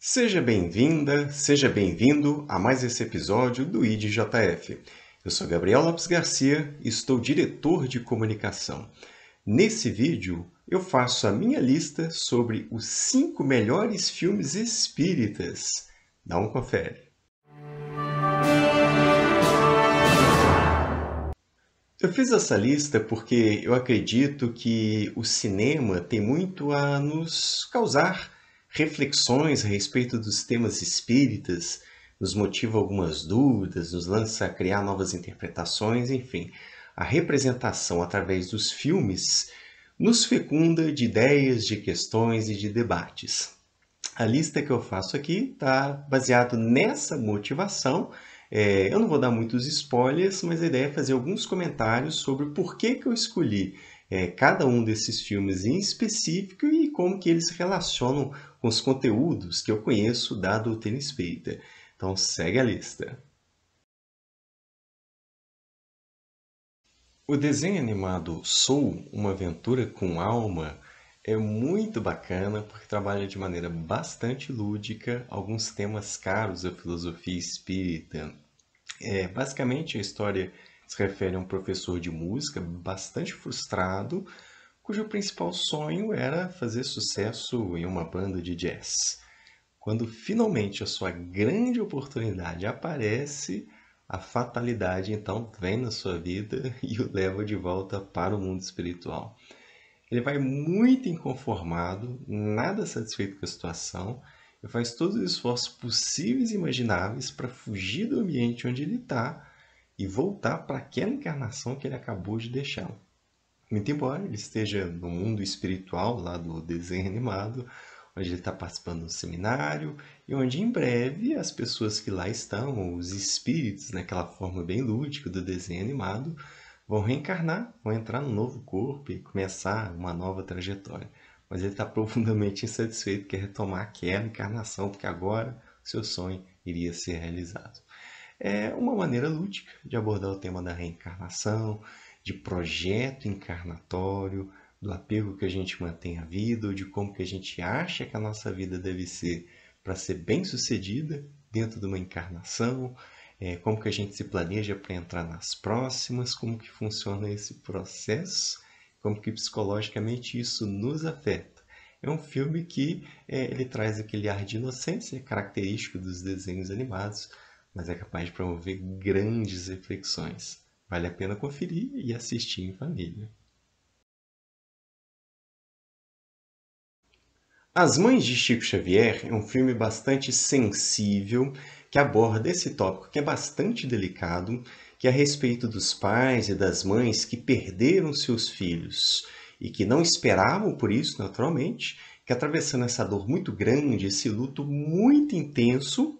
Seja bem-vinda, seja bem-vindo a mais esse episódio do IDJF. Eu sou Gabriel Lopes Garcia e estou diretor de comunicação. Nesse vídeo, eu faço a minha lista sobre os cinco melhores filmes espíritas. Dá um confere. Eu fiz essa lista porque eu acredito que o cinema tem muito a nos causar reflexões a respeito dos temas espíritas, nos motiva algumas dúvidas, nos lança a criar novas interpretações, enfim. A representação através dos filmes nos fecunda de ideias, de questões e de debates. A lista que eu faço aqui está baseado nessa motivação. É, eu não vou dar muitos spoilers, mas a ideia é fazer alguns comentários sobre por que, que eu escolhi é, cada um desses filmes em específico e como que eles relacionam com os conteúdos que eu conheço da doutrina espírita. Então segue a lista. O desenho animado Sou uma aventura com alma, é muito bacana porque trabalha de maneira bastante lúdica alguns temas caros à filosofia espírita. É, basicamente, a história se refere a um professor de música bastante frustrado cujo principal sonho era fazer sucesso em uma banda de jazz. Quando finalmente a sua grande oportunidade aparece, a fatalidade então vem na sua vida e o leva de volta para o mundo espiritual. Ele vai muito inconformado, nada satisfeito com a situação, e faz todos os esforços possíveis e imagináveis para fugir do ambiente onde ele está e voltar para aquela encarnação que ele acabou de deixar. Muito embora ele esteja no mundo espiritual lá do desenho animado, onde ele está participando de um seminário e onde em breve as pessoas que lá estão, os espíritos, naquela forma bem lúdica do desenho animado, vão reencarnar, vão entrar num novo corpo e começar uma nova trajetória. Mas ele está profundamente insatisfeito, quer retomar aquela encarnação, porque agora seu sonho iria ser realizado. É uma maneira lúdica de abordar o tema da reencarnação, de projeto encarnatório, do apego que a gente mantém à vida ou de como que a gente acha que a nossa vida deve ser para ser bem sucedida dentro de uma encarnação, é, como que a gente se planeja para entrar nas próximas, como que funciona esse processo, como que psicologicamente isso nos afeta. É um filme que é, ele traz aquele ar de inocência é característico dos desenhos animados, mas é capaz de promover grandes reflexões. Vale a pena conferir e assistir em família. As Mães de Chico Xavier é um filme bastante sensível que aborda esse tópico que é bastante delicado, que é a respeito dos pais e das mães que perderam seus filhos e que não esperavam por isso, naturalmente, que atravessando essa dor muito grande, esse luto muito intenso,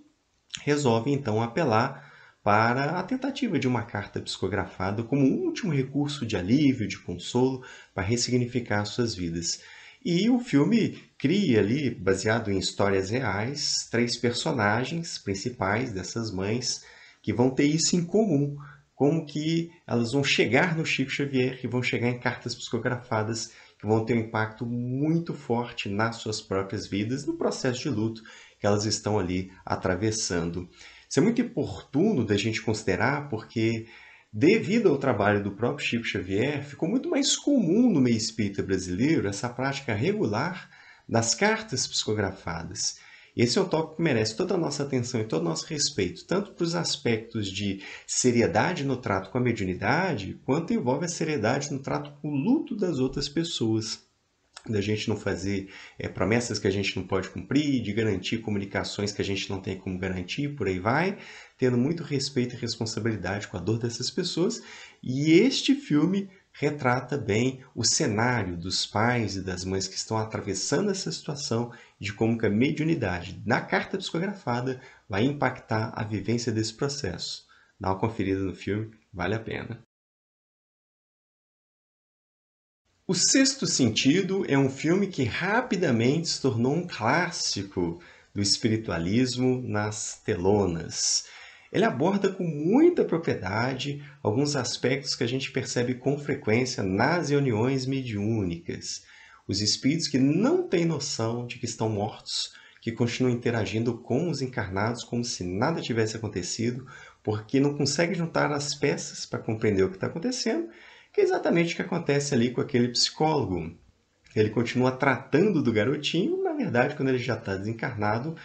resolvem então apelar para a tentativa de uma carta psicografada como último recurso de alívio, de consolo, para ressignificar suas vidas. E o filme cria ali, baseado em histórias reais, três personagens principais dessas mães que vão ter isso em comum, como que elas vão chegar no Chico Xavier e vão chegar em cartas psicografadas que vão ter um impacto muito forte nas suas próprias vidas, no processo de luto que elas estão ali atravessando. Isso é muito oportuno da gente considerar porque, devido ao trabalho do próprio Chico Xavier, ficou muito mais comum no meio espírita brasileiro essa prática regular das cartas psicografadas. Esse é um tópico que merece toda a nossa atenção e todo o nosso respeito, tanto para os aspectos de seriedade no trato com a mediunidade, quanto envolve a seriedade no trato com o luto das outras pessoas da gente não fazer é, promessas que a gente não pode cumprir, de garantir comunicações que a gente não tem como garantir, por aí vai, tendo muito respeito e responsabilidade com a dor dessas pessoas. E este filme retrata bem o cenário dos pais e das mães que estão atravessando essa situação de como que a mediunidade na carta psicografada vai impactar a vivência desse processo. Dá uma conferida no filme, vale a pena. O Sexto Sentido é um filme que rapidamente se tornou um clássico do espiritualismo nas telonas. Ele aborda com muita propriedade alguns aspectos que a gente percebe com frequência nas reuniões mediúnicas. Os espíritos que não têm noção de que estão mortos, que continuam interagindo com os encarnados como se nada tivesse acontecido, porque não conseguem juntar as peças para compreender o que está acontecendo que é exatamente o que acontece ali com aquele psicólogo. Ele continua tratando do garotinho, na verdade, quando ele já está desencarnado,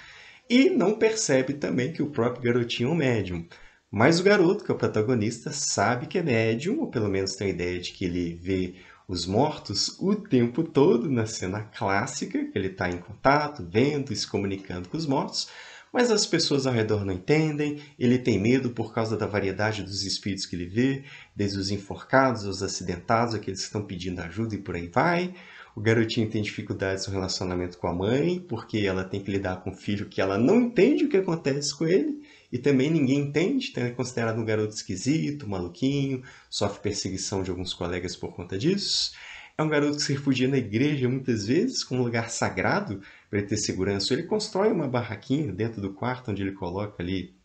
e não percebe também que o próprio garotinho é um médium. Mas o garoto, que é o protagonista, sabe que é médium, ou pelo menos tem a ideia de que ele vê os mortos o tempo todo na cena clássica, que ele está em contato, vendo e se comunicando com os mortos, mas as pessoas ao redor não entendem, ele tem medo por causa da variedade dos espíritos que ele vê, desde os enforcados, os acidentados, aqueles que estão pedindo ajuda e por aí vai. O garotinho tem dificuldades no relacionamento com a mãe, porque ela tem que lidar com o filho que ela não entende o que acontece com ele, e também ninguém entende, então é considerado um garoto esquisito, maluquinho, sofre perseguição de alguns colegas por conta disso. É um garoto que se refugia na igreja muitas vezes, como um lugar sagrado para ele ter segurança. Ele constrói uma barraquinha dentro do quarto onde ele coloca ali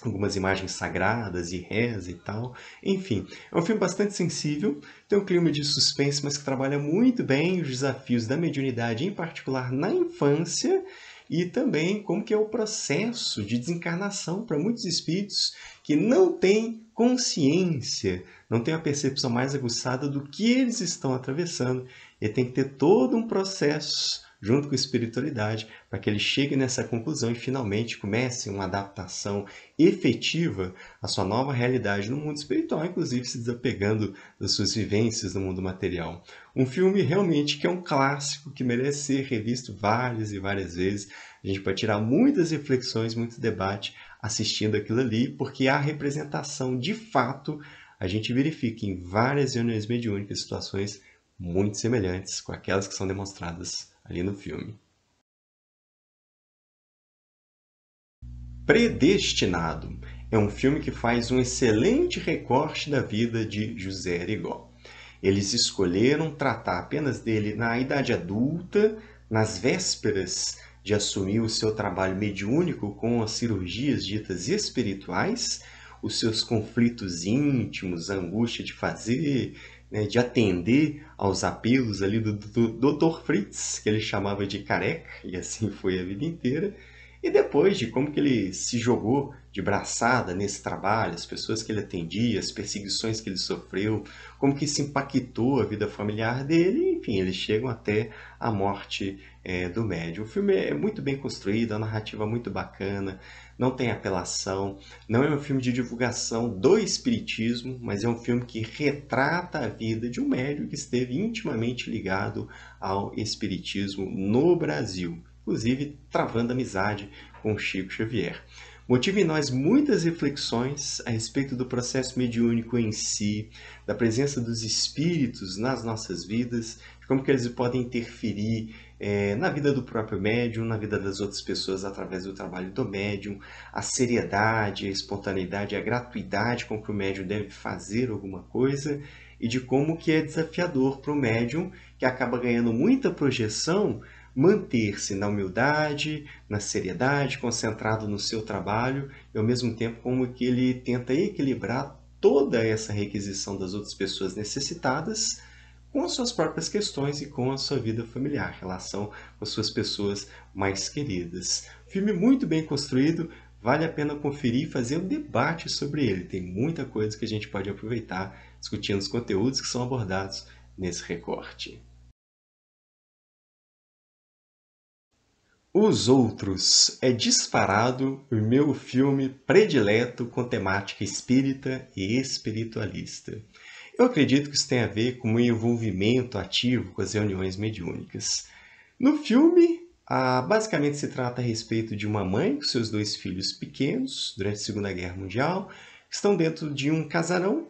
algumas imagens sagradas e reza e tal. Enfim, é um filme bastante sensível, tem um clima de suspense, mas que trabalha muito bem os desafios da mediunidade, em particular na infância, e também como que é o processo de desencarnação para muitos espíritos que não têm consciência, não têm a percepção mais aguçada do que eles estão atravessando e tem que ter todo um processo junto com a espiritualidade, para que ele chegue nessa conclusão e finalmente comece uma adaptação efetiva à sua nova realidade no mundo espiritual, inclusive se desapegando das suas vivências no mundo material. Um filme realmente que é um clássico, que merece ser revisto várias e várias vezes. A gente pode tirar muitas reflexões, muito debate assistindo aquilo ali, porque a representação de fato a gente verifica em várias reuniões mediúnicas situações muito semelhantes com aquelas que são demonstradas ali no filme. Predestinado é um filme que faz um excelente recorte da vida de José Erigó. Eles escolheram tratar apenas dele na idade adulta, nas vésperas de assumir o seu trabalho mediúnico com as cirurgias ditas espirituais, os seus conflitos íntimos, a angústia de fazer, né, de atender aos apelos ali do, do, do Dr. Fritz, que ele chamava de careca, e assim foi a vida inteira, e depois de como que ele se jogou de braçada nesse trabalho, as pessoas que ele atendia, as perseguições que ele sofreu, como que se impactou a vida familiar dele, enfim, eles chegam até a morte é, do médium. O filme é muito bem construído, é a narrativa é muito bacana, não tem apelação, não é um filme de divulgação do espiritismo, mas é um filme que retrata a vida de um médium que esteve intimamente ligado ao espiritismo no Brasil inclusive travando amizade com Chico Xavier. Motive em nós muitas reflexões a respeito do processo mediúnico em si, da presença dos espíritos nas nossas vidas, de como que eles podem interferir é, na vida do próprio médium, na vida das outras pessoas através do trabalho do médium, a seriedade, a espontaneidade, a gratuidade com que o médium deve fazer alguma coisa e de como que é desafiador para o médium que acaba ganhando muita projeção manter-se na humildade, na seriedade, concentrado no seu trabalho e ao mesmo tempo como que ele tenta equilibrar toda essa requisição das outras pessoas necessitadas com as suas próprias questões e com a sua vida familiar, relação com as suas pessoas mais queridas. Filme muito bem construído, vale a pena conferir e fazer um debate sobre ele. Tem muita coisa que a gente pode aproveitar discutindo os conteúdos que são abordados nesse recorte. Os Outros é disparado o meu filme predileto com temática espírita e espiritualista. Eu acredito que isso tem a ver com o envolvimento ativo com as reuniões mediúnicas. No filme, ah, basicamente se trata a respeito de uma mãe com seus dois filhos pequenos, durante a Segunda Guerra Mundial, que estão dentro de um casarão,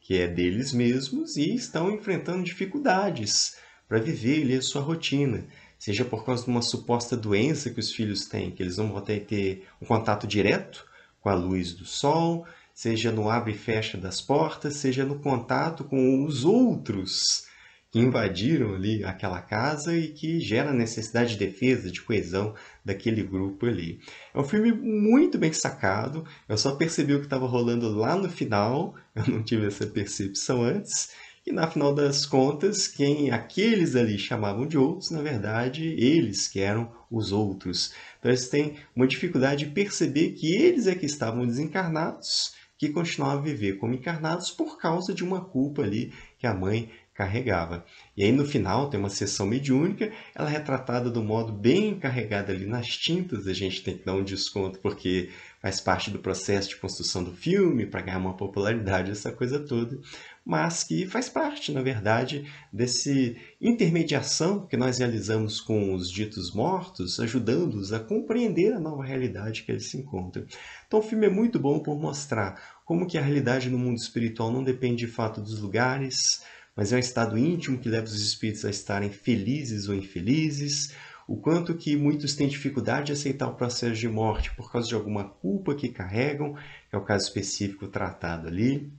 que é deles mesmos, e estão enfrentando dificuldades para viver ali a sua rotina seja por causa de uma suposta doença que os filhos têm, que eles não vão ter, ter um contato direto com a luz do sol, seja no abre e fecha das portas, seja no contato com os outros que invadiram ali aquela casa e que gera necessidade de defesa, de coesão daquele grupo ali. É um filme muito bem sacado, eu só percebi o que estava rolando lá no final, eu não tive essa percepção antes, e na final das contas, quem aqueles ali chamavam de outros, na verdade, eles que eram os outros. Então eles têm uma dificuldade de perceber que eles é que estavam desencarnados, que continuavam a viver como encarnados por causa de uma culpa ali que a mãe carregava. E aí no final tem uma sessão mediúnica, ela é retratada do modo bem carregada ali nas tintas, a gente tem que dar um desconto porque faz parte do processo de construção do filme para ganhar uma popularidade, essa coisa toda mas que faz parte, na verdade, desse intermediação que nós realizamos com os ditos mortos, ajudando-os a compreender a nova realidade que eles se encontram. Então o filme é muito bom por mostrar como que a realidade no mundo espiritual não depende de fato dos lugares, mas é um estado íntimo que leva os espíritos a estarem felizes ou infelizes, o quanto que muitos têm dificuldade de aceitar o processo de morte por causa de alguma culpa que carregam, é o caso específico tratado ali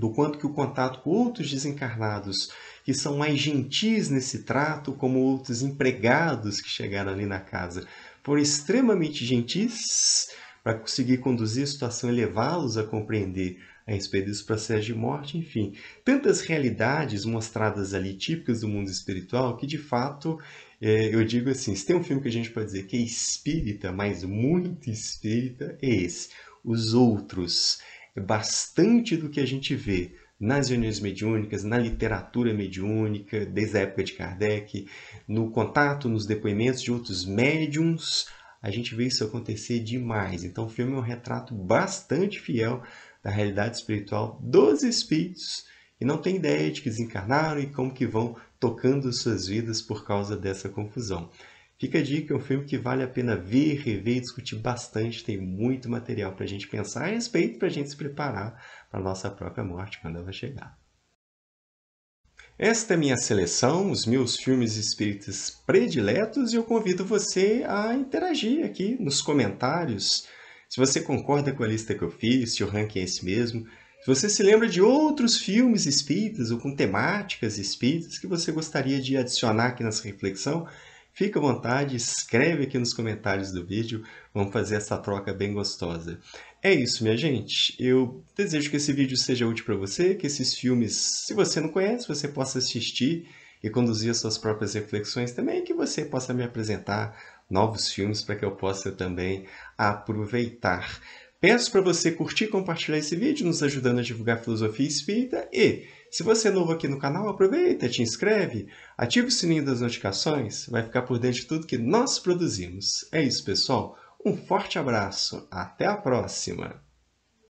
do quanto que o contato com outros desencarnados, que são mais gentis nesse trato, como outros empregados que chegaram ali na casa, foram extremamente gentis para conseguir conduzir a situação e levá-los a compreender a respeito dos processos de morte, enfim. Tantas realidades mostradas ali, típicas do mundo espiritual, que de fato, é, eu digo assim, se tem um filme que a gente pode dizer que é espírita, mas muito espírita, é esse. Os Outros bastante do que a gente vê nas reuniões mediúnicas, na literatura mediúnica, desde a época de Kardec, no contato, nos depoimentos de outros médiums, a gente vê isso acontecer demais. Então, o filme é um retrato bastante fiel da realidade espiritual dos espíritos e não tem ideia de que desencarnaram e como que vão tocando suas vidas por causa dessa confusão. Fica a dica, é um filme que vale a pena ver, rever e discutir bastante. Tem muito material para a gente pensar a respeito, para a gente se preparar para a nossa própria morte quando ela chegar. Esta é minha seleção, os meus filmes espíritas prediletos, e eu convido você a interagir aqui nos comentários. Se você concorda com a lista que eu fiz, se o ranking é esse mesmo, se você se lembra de outros filmes espíritas ou com temáticas espíritas que você gostaria de adicionar aqui nessa reflexão, Fica à vontade, escreve aqui nos comentários do vídeo, vamos fazer essa troca bem gostosa. É isso, minha gente. Eu desejo que esse vídeo seja útil para você, que esses filmes, se você não conhece, você possa assistir e conduzir as suas próprias reflexões também, que você possa me apresentar novos filmes para que eu possa também aproveitar. Peço para você curtir e compartilhar esse vídeo, nos ajudando a divulgar filosofia espírita e, se você é novo aqui no canal, aproveita, te inscreve, ativa o sininho das notificações, vai ficar por dentro de tudo que nós produzimos. É isso, pessoal. Um forte abraço, até a próxima!